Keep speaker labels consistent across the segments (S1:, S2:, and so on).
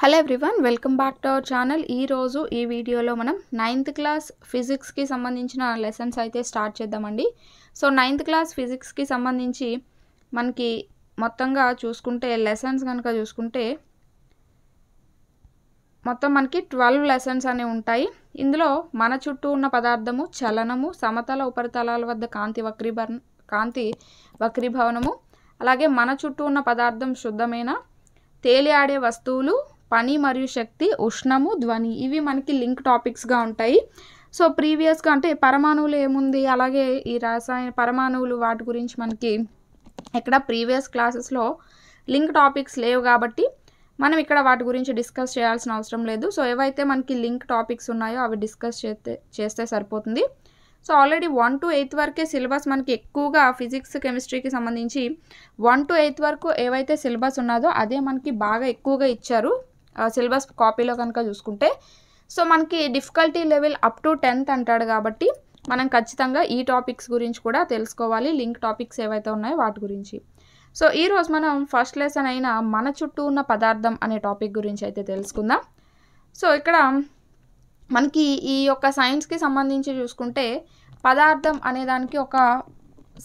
S1: hello everyone welcome back to our channel ఈరోజు ఈ వీడియోలో మనం నైన్త్ క్లాస్ ఫిజిక్స్కి సంబంధించిన లెసన్స్ అయితే స్టార్ట్ చేద్దామండి సో నైన్త్ క్లాస్ ఫిజిక్స్కి సంబంధించి మనకి మొత్తంగా చూసుకుంటే లెసన్స్ కనుక చూసుకుంటే మొత్తం మనకి ట్వెల్వ్ లెసన్స్ అనేవి ఉంటాయి ఇందులో మన చుట్టూ ఉన్న పదార్థము చలనము సమతల ఉపరితలాల వద్ద కాంతి వక్రీభర్ కాంతి వక్రీభవనము అలాగే మన చుట్టూ ఉన్న పదార్థం శుద్ధమైన తేలియాడే వస్తువులు పని మరియు శక్తి ఉష్ణము ధ్వని ఇవి మనకి లింక్ టాపిక్స్గా ఉంటాయి సో ప్రీవియస్గా అంటే పరమాణువులు ఏముంది అలాగే ఈ రసాయన పరమాణువులు వాటి గురించి మనకి ఇక్కడ ప్రీవియస్ క్లాసెస్లో లింక్ టాపిక్స్ లేవు కాబట్టి మనం ఇక్కడ వాటి గురించి డిస్కస్ చేయాల్సిన అవసరం లేదు సో ఏవైతే మనకి లింక్ టాపిక్స్ ఉన్నాయో అవి డిస్కస్ చేస్తే చేస్తే సరిపోతుంది so already one to eighth వరకే సిలబస్ మనకి ఎక్కువగా ఫిజిక్స్ కెమిస్ట్రీకి సంబంధించి వన్ టు ఎయిత్ వరకు ఏవైతే సిలబస్ ఉన్నదో అదే మనకి బాగా ఎక్కువగా ఇచ్చారు సిలబస్ కాపీలో కనుక చూసుకుంటే సో మనకి difficulty level up to tenth అంటాడు కాబట్టి మనం ఖచ్చితంగా ఈ టాపిక్స్ గురించి కూడా తెలుసుకోవాలి లింక్ టాపిక్స్ ఏవైతే ఉన్నాయో వాటి గురించి సో ఈరోజు మనం ఫస్ట్ లెసన్ అయిన మన చుట్టూ ఉన్న పదార్థం అనే టాపిక్ గురించి అయితే తెలుసుకుందాం సో ఇక్కడ మనకి ఈ యొక్క సైన్స్కి సంబంధించి చూసుకుంటే పదార్థం అనే దానికి ఒక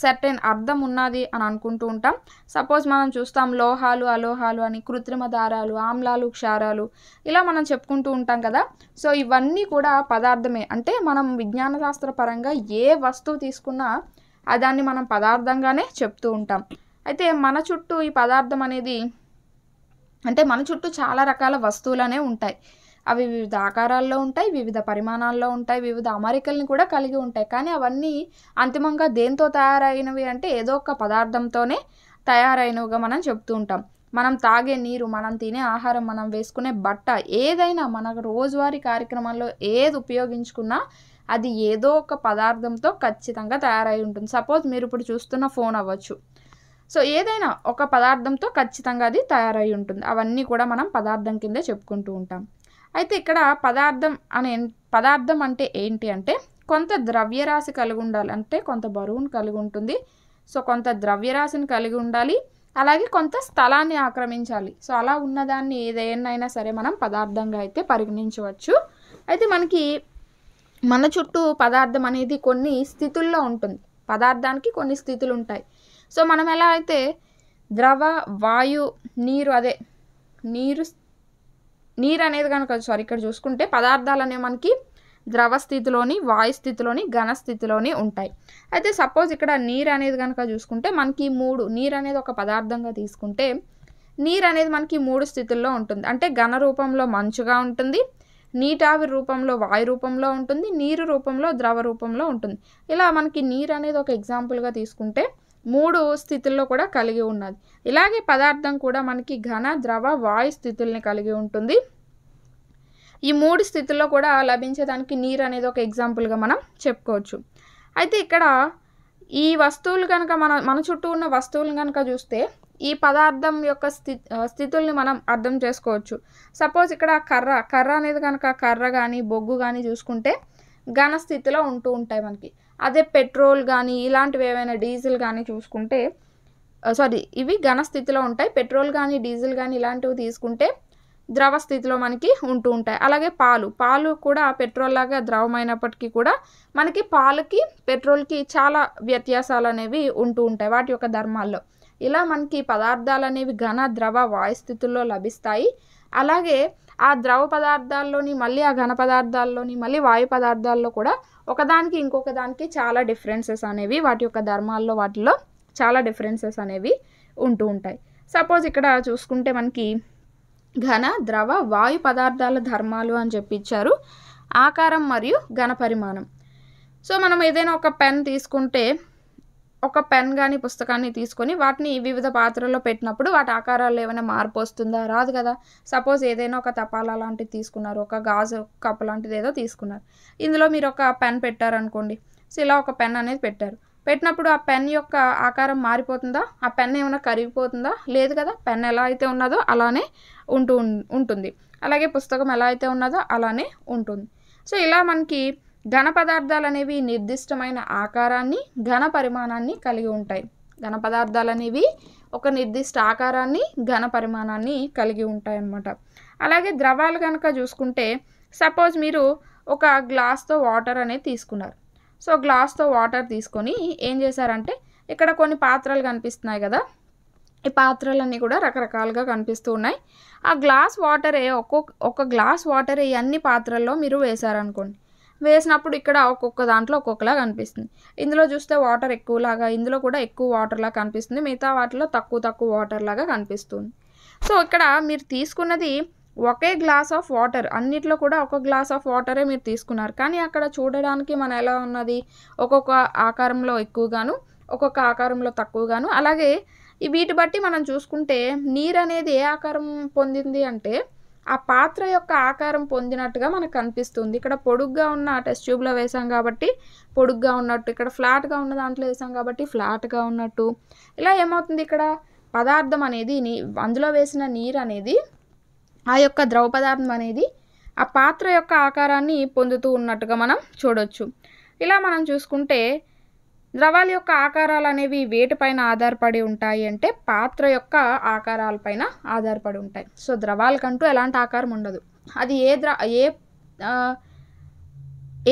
S1: సర్టెన్ అర్థం ఉన్నది అని అనుకుంటూ ఉంటాం సపోజ్ మనం చూస్తాం లోహాలు అలోహాలు అని కృత్రిమ దారాలు ఆమ్లాలు క్షారాలు ఇలా మనం చెప్పుకుంటూ ఉంటాం కదా సో ఇవన్నీ కూడా పదార్థమే అంటే మనం విజ్ఞాన శాస్త్ర పరంగా ఏ వస్తువు తీసుకున్నా దాన్ని మనం పదార్థంగానే చెప్తూ ఉంటాం అయితే మన చుట్టూ ఈ పదార్థం అనేది అంటే మన చుట్టూ చాలా రకాల వస్తువులనే ఉంటాయి అవి వివిధ ఆకారాల్లో ఉంటాయి వివిధ పరిమాణాల్లో ఉంటాయి వివిధ అమరికలను కూడా కలిగి ఉంటాయి కానీ అవన్నీ అంతిమంగా దేంతో తయారైనవి అంటే ఏదో ఒక పదార్థంతోనే తయారైనవిగా మనం చెప్తూ ఉంటాం మనం తాగే నీరు మనం తినే ఆహారం మనం వేసుకునే బట్ట ఏదైనా మన రోజువారీ కార్యక్రమాల్లో ఏది ఉపయోగించుకున్నా అది ఏదో ఒక పదార్థంతో ఖచ్చితంగా తయారై ఉంటుంది సపోజ్ మీరు ఇప్పుడు చూస్తున్న ఫోన్ అవ్వచ్చు సో ఏదైనా ఒక పదార్థంతో ఖచ్చితంగా అది తయారై ఉంటుంది అవన్నీ కూడా మనం పదార్థం కిందే చెప్పుకుంటూ ఉంటాం అయితే ఇక్కడ పదార్థం అనే పదార్థం అంటే ఏంటి అంటే కొంత ద్రవ్యరాశి కలిగి ఉండాలి అంటే కొంత బరువును కలిగి ఉంటుంది సో కొంత ద్రవ్యరాశిని కలిగి ఉండాలి అలాగే కొంత స్థలాన్ని ఆక్రమించాలి సో అలా ఉన్నదాన్ని ఏదైనా సరే మనం పదార్థంగా అయితే పరిగణించవచ్చు అయితే మనకి మన చుట్టూ పదార్థం అనేది కొన్ని స్థితుల్లో ఉంటుంది పదార్థానికి కొన్ని స్థితులు ఉంటాయి సో మనం ఎలా అయితే ద్రవ వాయు నీరు అదే నీరు నీరు అనేది కనుక సారీ ఇక్కడ చూసుకుంటే పదార్థాలు అనేవి మనకి ద్రవ స్థితిలోని వాయు స్థితిలోని ఘన స్థితిలోని ఉంటాయి అయితే సపోజ్ ఇక్కడ నీరు అనేది కనుక చూసుకుంటే మనకి మూడు నీరు అనేది ఒక పదార్థంగా తీసుకుంటే నీరు అనేది మనకి మూడు స్థితుల్లో ఉంటుంది అంటే ఘన రూపంలో మంచుగా ఉంటుంది నీటావి రూపంలో వాయు రూపంలో ఉంటుంది నీరు రూపంలో ద్రవ రూపంలో ఉంటుంది ఇలా మనకి నీరు అనేది ఒక ఎగ్జాంపుల్గా తీసుకుంటే మూడు స్థితుల్లో కూడా కలిగి ఉన్నది ఇలాగే పదార్థం కూడా మనకి ఘన ద్రవ వాయు స్థితుల్ని కలిగి ఉంటుంది ఈ మూడు స్థితుల్లో కూడా లభించేదానికి నీరు అనేది ఒక ఎగ్జాంపుల్గా మనం చెప్పుకోవచ్చు అయితే ఇక్కడ ఈ వస్తువులు కనుక మన మన చుట్టూ ఉన్న వస్తువులు కనుక చూస్తే ఈ పదార్థం యొక్క స్థి స్థితుల్ని మనం అర్థం చేసుకోవచ్చు సపోజ్ ఇక్కడ కర్ర కర్ర అనేది కనుక కర్ర కానీ బొగ్గు కానీ చూసుకుంటే ఘన స్థితిలో ఉంటూ ఉంటాయి మనకి అదే పెట్రోల్ కానీ ఇలాంటివి ఏవైనా డీజిల్ కానీ చూసుకుంటే సారీ ఇవి ఘన స్థితిలో ఉంటాయి పెట్రోల్ కానీ డీజిల్ కానీ ఇలాంటివి తీసుకుంటే ద్రవ స్థితిలో మనకి ఉంటూ ఉంటాయి అలాగే పాలు పాలు కూడా పెట్రోల్ లాగా ద్రవమైనప్పటికీ కూడా మనకి పాలకి పెట్రోల్కి చాలా వ్యత్యాసాలు అనేవి ఉంటూ ఉంటాయి వాటి యొక్క ధర్మాల్లో ఇలా మనకి పదార్థాలు అనేవి ఘన ద్రవ వాయు స్థితుల్లో లభిస్తాయి అలాగే ఆ ద్రవ పదార్థాల్లోని మళ్ళీ ఆ ఘన పదార్థాల్లోని మళ్ళీ వాయు పదార్థాల్లో కూడా ఒకదానికి ఇంకొక దానికి చాలా డిఫరెన్సెస్ అనేవి వాటి యొక్క ధర్మాల్లో వాటిలో చాలా డిఫరెన్సెస్ అనేవి ఉంటూ ఉంటాయి సపోజ్ ఇక్కడ చూసుకుంటే మనకి ఘన ద్రవ వాయు పదార్థాల ధర్మాలు అని చెప్పిచ్చారు ఆకారం మరియు ఘన పరిమాణం సో మనం ఏదైనా ఒక పెన్ తీసుకుంటే ఒక పెన్ కానీ పుస్తకాన్ని తీసుకొని వాటిని వివిధ పాత్రల్లో పెట్టినప్పుడు వాటి ఆకారాలు ఏమైనా మార్పు వస్తుందా రాదు కదా సపోజ్ ఏదైనా ఒక తపాలా లాంటిది తీసుకున్నారు ఒక గాజు కప్పు లాంటిది ఏదో తీసుకున్నారు ఇందులో మీరు ఒక పెన్ పెట్టారనుకోండి సో ఇలా ఒక పెన్ అనేది పెట్టారు పెట్టినప్పుడు ఆ పెన్ యొక్క ఆకారం మారిపోతుందా ఆ పెన్ ఏమైనా కరిగిపోతుందా లేదు కదా పెన్ ఎలా అయితే ఉన్నదో అలానే ఉంటూ ఉంటుంది అలాగే పుస్తకం ఎలా అయితే ఉన్నదో అలానే ఉంటుంది సో ఇలా మనకి ఘన పదార్థాలు అనేవి నిర్దిష్టమైన ఆకారాన్ని ఘన పరిమాణాన్ని కలిగి ఉంటాయి ఘన పదార్థాలు అనేవి ఒక నిర్దిష్ట ఆకారాన్ని ఘన పరిమాణాన్ని కలిగి ఉంటాయి అన్నమాట అలాగే ద్రవాలు కనుక చూసుకుంటే సపోజ్ మీరు ఒక గ్లాస్తో వాటర్ అనేది తీసుకున్నారు సో గ్లాస్తో వాటర్ తీసుకొని ఏం చేశారంటే ఇక్కడ కొన్ని పాత్రలు కనిపిస్తున్నాయి కదా ఈ పాత్రలన్నీ కూడా రకరకాలుగా కనిపిస్తూ ఉన్నాయి ఆ గ్లాస్ వాటరే ఒక్కొక్క ఒక గ్లాస్ వాటరే అన్ని పాత్రల్లో మీరు వేశారనుకోండి వేసినప్పుడు ఇక్కడ ఒక్కొక్క దాంట్లో ఒక్కొక్కలాగా కనిపిస్తుంది ఇందులో చూస్తే వాటర్ ఎక్కువలాగా ఇందులో కూడా ఎక్కువ వాటర్లా కనిపిస్తుంది మిగతా వాటిలో తక్కువ తక్కువ వాటర్ లాగా కనిపిస్తుంది సో ఇక్కడ మీరు తీసుకున్నది ఒకే గ్లాస్ ఆఫ్ వాటర్ అన్నిట్లో కూడా ఒక గ్లాస్ ఆఫ్ వాటరే మీరు తీసుకున్నారు కానీ అక్కడ చూడడానికి మన ఎలా ఉన్నది ఒక్కొక్క ఆకారంలో ఎక్కువగాను ఒక్కొక్క ఆకారంలో తక్కువగాను అలాగే వీటి బట్టి మనం చూసుకుంటే నీరు అనేది ఏ ఆకారం పొందింది అంటే ఆ పాత్ర యొక్క ఆకారం పొందినట్టుగా మనకు కనిపిస్తుంది ఇక్కడ పొడుగ్గా ఉన్న టెస్ట్ ట్యూబ్లో వేసాం కాబట్టి పొడుగ్గా ఉన్నట్టు ఇక్కడ ఫ్లాట్గా ఉన్న దాంట్లో వేసాం కాబట్టి ఫ్లాట్గా ఉన్నట్టు ఇలా ఏమవుతుంది ఇక్కడ పదార్థం అనేది నీ అందులో వేసిన నీరు అనేది ఆ యొక్క ద్రవ పదార్థం అనేది ఆ పాత్ర యొక్క ఆకారాన్ని పొందుతూ ఉన్నట్టుగా మనం చూడవచ్చు ఇలా మనం చూసుకుంటే ద్రవాల యొక్క ఆకారాలు అనేవి వేటిపైన ఆధారపడి ఉంటాయి అంటే పాత్ర యొక్క ఆకారాలపైన ఆధారపడి ఉంటాయి సో ద్రవాలకంటూ ఎలాంటి ఆకారం ఉండదు అది ఏ ద్ర ఏ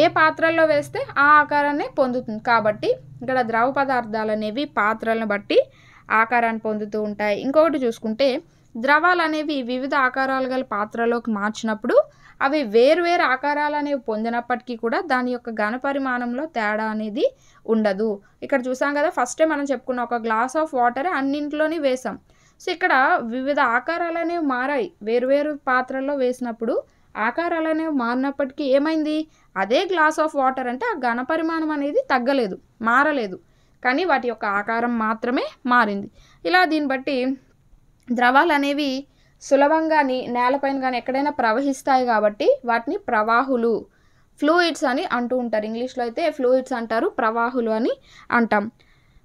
S1: ఏ పాత్రల్లో వేస్తే ఆ ఆకారాన్ని పొందుతుంది కాబట్టి ఇక్కడ ద్రవ పదార్థాలు అనేవి పాత్రలను బట్టి ఆకారాన్ని పొందుతూ ఉంటాయి ఇంకొకటి చూసుకుంటే ద్రవాలు అనేవి వివిధ ఆకారాలు గల పాత్రలోకి మార్చినప్పుడు అవి వేరు ఆకారాలు అనేవి పొందినప్పటికీ కూడా దాని యొక్క ఘన పరిమాణంలో తేడా అనేది ఉండదు ఇక్కడ చూసాం కదా ఫస్టే మనం చెప్పుకున్న ఒక గ్లాస్ ఆఫ్ వాటర్ అన్నింటిలోని వేసాం సో ఇక్కడ వివిధ ఆకారాలు అనేవి మారాయి వేరువేరు పాత్రల్లో వేసినప్పుడు ఆకారాలు అనేవి మారినప్పటికీ ఏమైంది అదే గ్లాస్ ఆఫ్ వాటర్ అంటే ఆ ఘన పరిమాణం అనేది తగ్గలేదు మారలేదు కానీ వాటి యొక్క ఆకారం మాత్రమే మారింది ఇలా దీన్ని బట్టి ద్రవాలు అనేవి సులభంగాని నేలపైన కానీ ఎక్కడైనా ప్రవహిస్తాయి కాబట్టి వాటిని ప్రవాహులు ఫ్లూయిడ్స్ అని అంటూ ఉంటారు ఇంగ్లీష్లో అయితే ఫ్లూయిడ్స్ అంటారు ప్రవాహులు అని అంటాం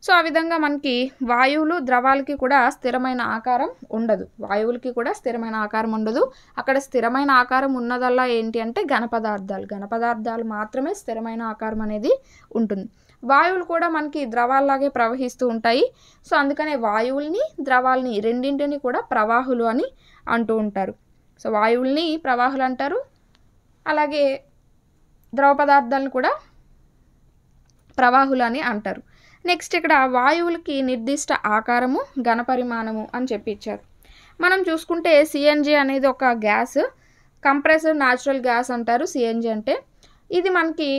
S1: సో ఆ విధంగా మనకి వాయువులు ద్రవాలకి కూడా స్థిరమైన ఆకారం ఉండదు వాయువులకి కూడా స్థిరమైన ఆకారం ఉండదు అక్కడ స్థిరమైన ఆకారం ఉన్నదల్లా ఏంటి అంటే ఘనపదార్థాలు ఘనపదార్థాలు మాత్రమే స్థిరమైన ఆకారం అనేది ఉంటుంది వాయువులు కూడా మనకి ద్రవాలలాగే ప్రవహిస్తూ ఉంటాయి సో అందుకనే వాయువుల్ని ద్రవాలని రెండింటిని కూడా ప్రవాహులు అని అంటూ ఉంటారు సో వాయువుల్ని ప్రవాహులు అంటారు అలాగే ద్రవ పదార్థాలను కూడా ప్రవాహులు అని అంటారు నెక్స్ట్ ఇక్కడ వాయువులకి నిర్దిష్ట ఆకారము ఘనపరిమాణము అని చెప్పి ఇచ్చారు మనం చూసుకుంటే సిఎన్జి అనేది ఒక గ్యాస్ కంప్రెసర్ న్యాచురల్ గ్యాస్ అంటారు సిఎన్జి అంటే ఇది మనకి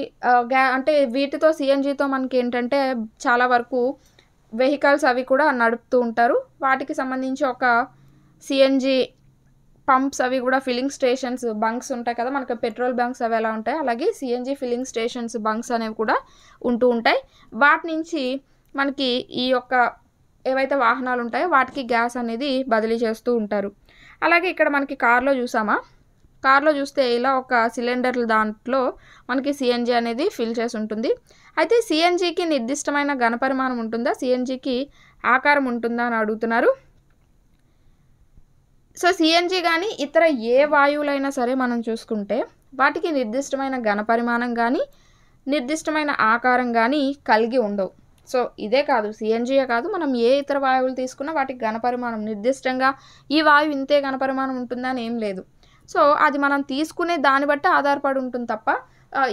S1: గ్యా అంటే వీటితో సిఎన్జితో మనకి ఏంటంటే చాలా వరకు వెహికల్స్ అవి కూడా నడుపుతూ ఉంటారు వాటికి సంబంధించి ఒక సిఎన్జి పంప్స్ అవి కూడా ఫిల్లింగ్ స్టేషన్స్ బంక్స్ ఉంటాయి కదా మనకి పెట్రోల్ బంక్స్ అవి ఎలా ఉంటాయి అలాగే సిఎన్జి ఫిల్లింగ్ స్టేషన్స్ బంక్స్ అనేవి కూడా ఉంటూ ఉంటాయి వాటి నుంచి మనకి ఈ యొక్క ఏవైతే వాహనాలు ఉంటాయో వాటికి గ్యాస్ అనేది బదిలీ చేస్తూ ఉంటారు అలాగే ఇక్కడ మనకి కార్లో చూసామా కార్లో చూస్తే ఇలా ఒక సిలిండర్ దాంట్లో మనకి సిఎన్జి అనేది ఫిల్ చేసి ఉంటుంది అయితే సిఎన్జికి నిర్దిష్టమైన ఘనపరిమాణం ఉంటుందా సిఎన్జికి ఆకారం ఉంటుందా అని అడుగుతున్నారు సో సిఎన్జి కానీ ఇతర ఏ వాయువులైనా సరే మనం చూసుకుంటే వాటికి నిర్దిష్టమైన ఘనపరిమాణం కానీ నిర్దిష్టమైన ఆకారం కానీ కలిగి ఉండవు సో ఇదే కాదు సిఎన్జియే కాదు మనం ఏ ఇతర వాయువులు తీసుకున్నా వాటికి ఘనపరిమాణం నిర్దిష్టంగా ఈ వాయువు ఇంతే ఘనపరిమాణం ఉంటుందని ఏం లేదు సో అది మనం తీసుకునే దాన్ని బట్టి ఆధారపడి ఉంటుంది తప్ప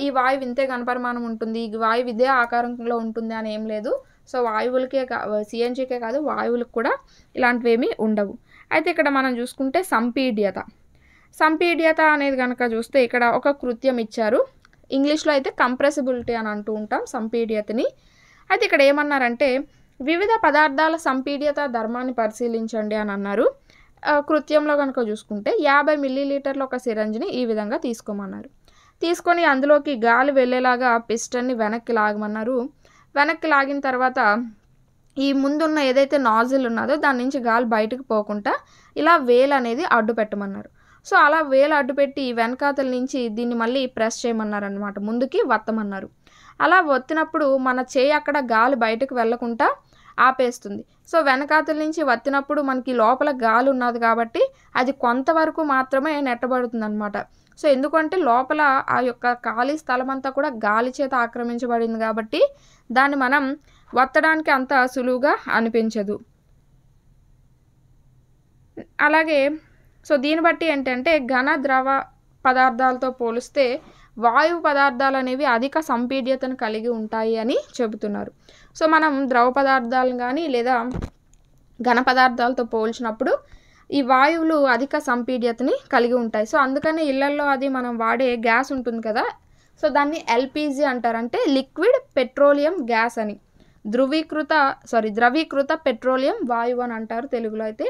S1: ఈ వాయువు ఇంతే గణపరిమాణం ఉంటుంది ఈ వాయువు ఇదే ఆకారంలో ఉంటుంది అని ఏం లేదు సో వాయువులకే కా సిఎన్జికే కాదు వాయువులకు కూడా ఇలాంటివేమీ ఉండవు అయితే ఇక్కడ మనం చూసుకుంటే సంపీడ్యత సంపీడ్యత అనేది కనుక చూస్తే ఇక్కడ ఒక కృత్యం ఇచ్చారు ఇంగ్లీష్లో అయితే కంప్రెసిబిలిటీ అని అంటూ ఉంటాం సంపీడ్యతని అయితే ఇక్కడ ఏమన్నారంటే వివిధ పదార్థాల సంపీడ్యత ధర్మాన్ని పరిశీలించండి అని అన్నారు కృత్యంలో కనుక చూసుకుంటే యాభై మిల్లీలీటర్ల ఒక సిరంజిని ఈ విధంగా తీసుకోమన్నారు తీసుకొని అందులోకి గాలి వెళ్ళేలాగా పిస్టన్ని వెనక్కి లాగమన్నారు వెనక్కి లాగిన తర్వాత ఈ ముందున్న ఏదైతే నాజిల్ ఉన్నదో దాని నుంచి గాలి బయటకు పోకుండా ఇలా వేల్ అనేది అడ్డు పెట్టమన్నారు సో అలా వేలు అడ్డు పెట్టి వెనకాతల నుంచి దీన్ని మళ్ళీ ప్రెస్ చేయమన్నారు అనమాట ముందుకి వత్తమన్నారు అలా వత్తినప్పుడు మన చేయి అక్కడ గాలి బయటకు వెళ్లకుండా ఆపేస్తుంది సో వెనకాతల నుంచి వత్తినప్పుడు మనకి లోపల గాలి ఉన్నది కాబట్టి అది కొంతవరకు మాత్రమే నెట్టబడుతుంది అనమాట సో ఎందుకంటే లోపల ఆ యొక్క ఖాళీ స్థలం అంతా కూడా గాలి చేత ఆక్రమించబడింది కాబట్టి దాన్ని మనం వత్తడానికి అంత సులువుగా అనిపించదు అలాగే సో దీన్ని బట్టి ఏంటంటే ఘన ద్రవ పదార్థాలతో పోలిస్తే వాయువు పదార్థాలు అనేవి అధిక సంపీడ్యతను కలిగి ఉంటాయి అని చెబుతున్నారు సో మనం ద్రవ పదార్థాలు కానీ లేదా ఘన పదార్థాలతో పోల్చినప్పుడు ఈ వాయువులు అధిక సంపీడ్యతని కలిగి ఉంటాయి సో అందుకని ఇళ్లలో అది మనం వాడే గ్యాస్ ఉంటుంది కదా సో దాన్ని ఎల్పిజి అంటారంటే లిక్విడ్ పెట్రోలియం గ్యాస్ అని ధృవీకృత సారీ ద్రవీకృత పెట్రోలియం వాయువు అని అంటారు తెలుగులో అయితే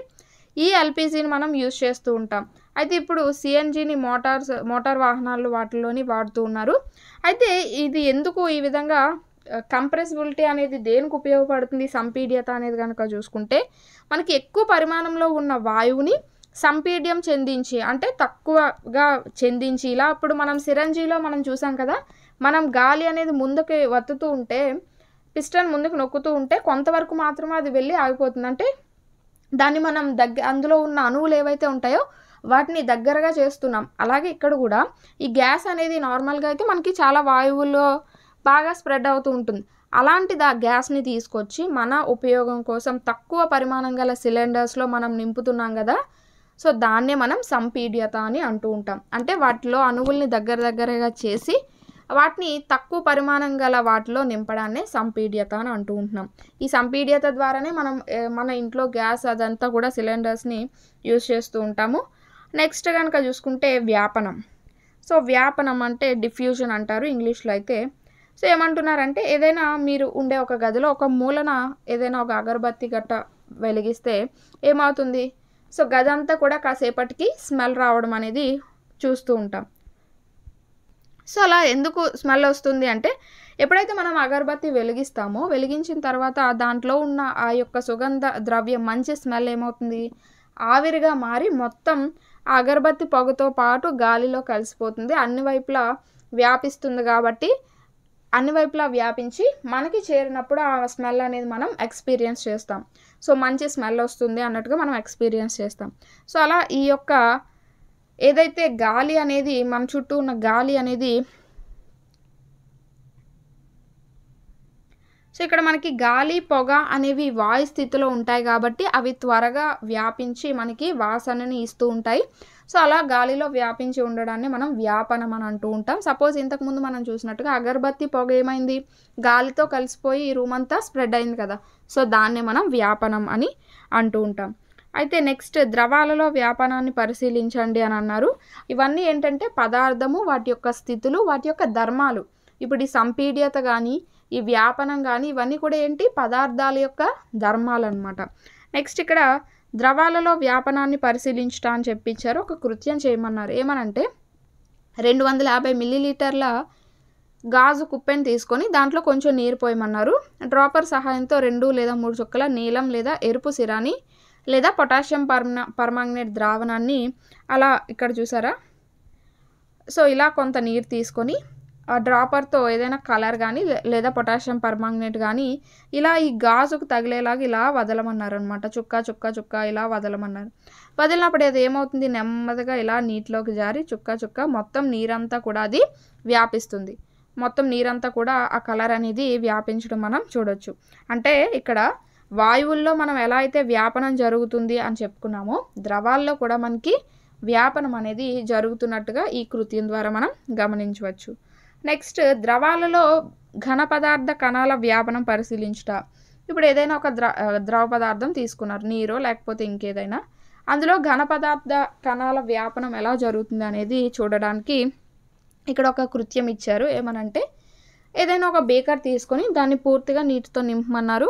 S1: ఈ ఎల్పిజిని మనం యూజ్ చేస్తూ ఉంటాం అయితే ఇప్పుడు సిఎన్జిని మోటార్స్ మోటార్ వాహనాలు వాటిలోని వాడుతూ ఉన్నారు అయితే ఇది ఎందుకు ఈ విధంగా కంప్రెసిబిలిటీ అనేది దేనికి ఉపయోగపడుతుంది సంపీడ్యత అనేది కనుక చూసుకుంటే మనకి ఎక్కువ పరిమాణంలో ఉన్న వాయువుని సంపీడ్యం చెందించి అంటే తక్కువగా చెందించి ఇలా అప్పుడు మనం సిరంజీలో మనం చూసాం కదా మనం గాలి అనేది ముందుకు వత్తుతూ ఉంటే పిస్టన్ ముందుకు నొక్కుతూ ఉంటే కొంతవరకు మాత్రమే అది వెళ్ళి ఆగిపోతుంది అంటే దాన్ని మనం దగ్గర అందులో ఉన్న అణువులు ఏవైతే ఉంటాయో వాటిని దగ్గరగా చేస్తున్నాం అలాగే ఇక్కడ కూడా ఈ గ్యాస్ అనేది నార్మల్గా అయితే మనకి చాలా వాయువుల్లో బాగా స్ప్రెడ్ అవుతూ ఉంటుంది అలాంటిది ఆ గ్యాస్ని తీసుకొచ్చి మన ఉపయోగం కోసం తక్కువ పరిమాణం గల సిలిండర్స్లో మనం నింపుతున్నాం కదా సో దాన్నే మనం సంపీడ్యత అని అంటూ ఉంటాం అంటే వాటిలో అణువుల్ని దగ్గర దగ్గరగా చేసి వాటిని తక్కువ పరిమాణం గల వాటిలో నింపడాన్ని సంపీడ్యత అని అంటూ ఉంటున్నాం ఈ సంపీడ్యత ద్వారానే మనం మన ఇంట్లో గ్యాస్ అదంతా కూడా సిలిండర్స్ని యూజ్ చేస్తూ ఉంటాము నెక్స్ట్ కనుక చూసుకుంటే వ్యాపనం సో వ్యాపనం అంటే డిఫ్యూజన్ అంటారు ఇంగ్లీష్లో అయితే సో ఏమంటున్నారంటే ఏదైనా మీరు ఉండే ఒక గదిలో ఒక మూలన ఏదైనా ఒక అగరబత్తి గట్ట వెలిగిస్తే ఏమవుతుంది సో గది అంతా కూడా కాసేపటికి స్మెల్ రావడం అనేది చూస్తూ ఉంటాం సో అలా ఎందుకు స్మెల్ వస్తుంది అంటే ఎప్పుడైతే మనం అగరబత్తి వెలిగిస్తామో వెలిగించిన తర్వాత దాంట్లో ఉన్న ఆ యొక్క సుగంధ ద్రవ్యం మంచి స్మెల్ ఏమవుతుంది ఆవిరిగా మారి మొత్తం ఆ అగరబత్తి పొగతో పాటు గాలిలో కలిసిపోతుంది అన్ని వైపులా వ్యాపిస్తుంది కాబట్టి అన్ని వైపులా వ్యాపించి మనకి చేరినప్పుడు ఆ స్మెల్ అనేది మనం ఎక్స్పీరియన్స్ చేస్తాం సో మంచి స్మెల్ వస్తుంది అన్నట్టుగా మనం ఎక్స్పీరియన్స్ చేస్తాం సో అలా ఈ యొక్క ఏదైతే గాలి అనేది మన చుట్టూ ఉన్న గాలి అనేది సో ఇక్కడ మనకి గాలి పొగ అనేవి వాయు స్థితిలో ఉంటాయి కాబట్టి అవి త్వరగా వ్యాపించి మనకి వాసనని ఇస్తూ ఉంటాయి సో అలా గాలిలో వ్యాపించి ఉండడాన్ని మనం వ్యాపనం అని అంటూ ఉంటాం సపోజ్ ఇంతకుముందు మనం చూసినట్టుగా అగరబత్తి పొగ ఏమైంది గాలితో కలిసిపోయి ఈ రూమ్ అంతా స్ప్రెడ్ అయింది కదా సో దాన్ని మనం వ్యాపనం అని అంటూ ఉంటాం అయితే నెక్స్ట్ ద్రవాలలో వ్యాపనాన్ని పరిశీలించండి అని అన్నారు ఇవన్నీ ఏంటంటే పదార్థము వాటి యొక్క స్థితులు వాటి యొక్క ధర్మాలు ఇప్పుడు ఈ సంపీడ్యత కానీ ఈ వ్యాపనం కానీ ఇవన్నీ కూడా ఏంటి పదార్థాల యొక్క ధర్మాలు అనమాట నెక్స్ట్ ఇక్కడ ద్రవాలలో వ్యాపనాన్ని పరిశీలించటం అని చెప్పించారు ఒక కృత్యం చేయమన్నారు ఏమనంటే రెండు వందల యాభై మిల్లీలీటర్ల గాజు కుప్పెను తీసుకొని దాంట్లో కొంచెం నీరు పోయమన్నారు డ్రాపర్ సహాయంతో రెండు లేదా మూడు చుక్కల నీలం లేదా ఎరుపు సిరాని లేదా పొటాషియం పర్మా పర్మాంగనేట్ ద్రావణాన్ని అలా ఇక్కడ చూసారా సో ఇలా కొంత నీరు తీసుకొని ఆ డ్రాపర్తో ఏదైనా కలర్ కానీ లేదా పొటాషియం పర్మాంగనేట్ కానీ ఇలా ఈ గాజుకు తగిలేలాగా ఇలా వదలమన్నారు అనమాట చుక్క చుక్క చుక్క ఇలా వదలమన్నారు వదిలినప్పుడు అది ఏమవుతుంది నెమ్మదిగా ఇలా నీటిలోకి జారి చుక్క చుక్క మొత్తం నీరంతా కూడా అది వ్యాపిస్తుంది మొత్తం నీరంతా కూడా ఆ కలర్ అనేది వ్యాపించడం మనం చూడొచ్చు అంటే ఇక్కడ వాయువుల్లో మనం ఎలా అయితే వ్యాపనం జరుగుతుంది అని చెప్పుకున్నామో ద్రవాల్లో కూడా మనకి వ్యాపనం అనేది జరుగుతున్నట్టుగా ఈ కృత్యం ద్వారా మనం గమనించవచ్చు నెక్స్ట్ ద్రవాలలో ఘన పదార్థ కణాల వ్యాపనం పరిశీలించుట ఇప్పుడు ఏదైనా ఒక ద్ర ద్రవ పదార్థం తీసుకున్నారు నీరో లేకపోతే ఇంకేదైనా అందులో ఘన పదార్థ కణాల వ్యాపనం ఎలా జరుగుతుంది అనేది చూడడానికి ఇక్కడ ఒక కృత్యం ఇచ్చారు ఏమనంటే ఏదైనా ఒక బేకర్ తీసుకొని దాన్ని పూర్తిగా నీటితో నింపమన్నారు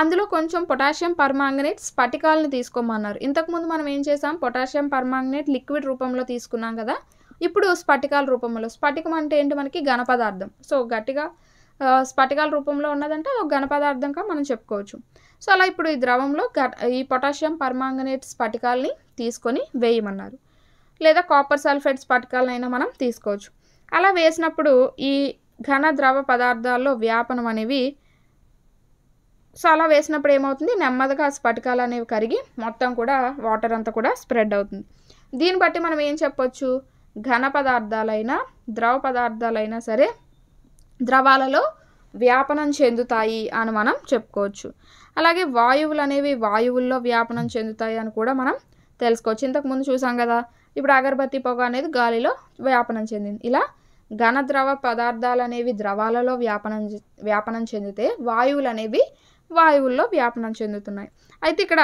S1: అందులో కొంచెం పొటాషియం పర్మాంగనేట్ స్ఫటికాలను తీసుకోమన్నారు ఇంతకుముందు మనం ఏం చేసాం పొటాషియం పర్మాంగనేట్ లిక్విడ్ రూపంలో తీసుకున్నాం కదా ఇప్పుడు స్ఫటికాల రూపంలో స్ఫటికం అంటే ఏంటి మనకి ఘన పదార్థం సో గట్టిగా స్ఫటికాల రూపంలో ఉన్నదంటే అది ఒక ఘన పదార్థంగా మనం చెప్పుకోవచ్చు సో అలా ఇప్పుడు ఈ ద్రవంలో ఈ పొటాషియం పర్మాంగనేట్ స్ఫటికాల్ని తీసుకొని వేయమన్నారు లేదా కాపర్ సల్ఫేట్ స్ఫటికాలనైనా మనం తీసుకోవచ్చు అలా వేసినప్పుడు ఈ ఘన ద్రవ పదార్థాల్లో వ్యాపనం అనేవి సో అలా వేసినప్పుడు ఏమవుతుంది నెమ్మదిగా స్ఫటికాలు అనేవి కరిగి మొత్తం కూడా వాటర్ అంతా కూడా స్ప్రెడ్ అవుతుంది దీన్ని బట్టి మనం ఏం చెప్పొచ్చు ఘన పదార్థాలైనా ద్రవ పదార్థాలైనా సరే ద్రవాలలో వ్యాపనం చెందుతాయి అని మనం చెప్పుకోవచ్చు అలాగే వాయువులు అనేవి వాయువుల్లో వ్యాపనం చెందుతాయి అని కూడా మనం తెలుసుకోవచ్చు ఇంతకుముందు చూసాం కదా ఇప్పుడు అగరబత్తి పొగ అనేది గాలిలో వ్యాపనం చెందింది ఇలా ఘన ద్రవ పదార్థాలు అనేవి ద్రవాలలో వ్యాపనం వ్యాపనం చెందితే వాయువులు అనేవి వాయువుల్లో వ్యాపనం చెందుతున్నాయి అయితే ఇక్కడ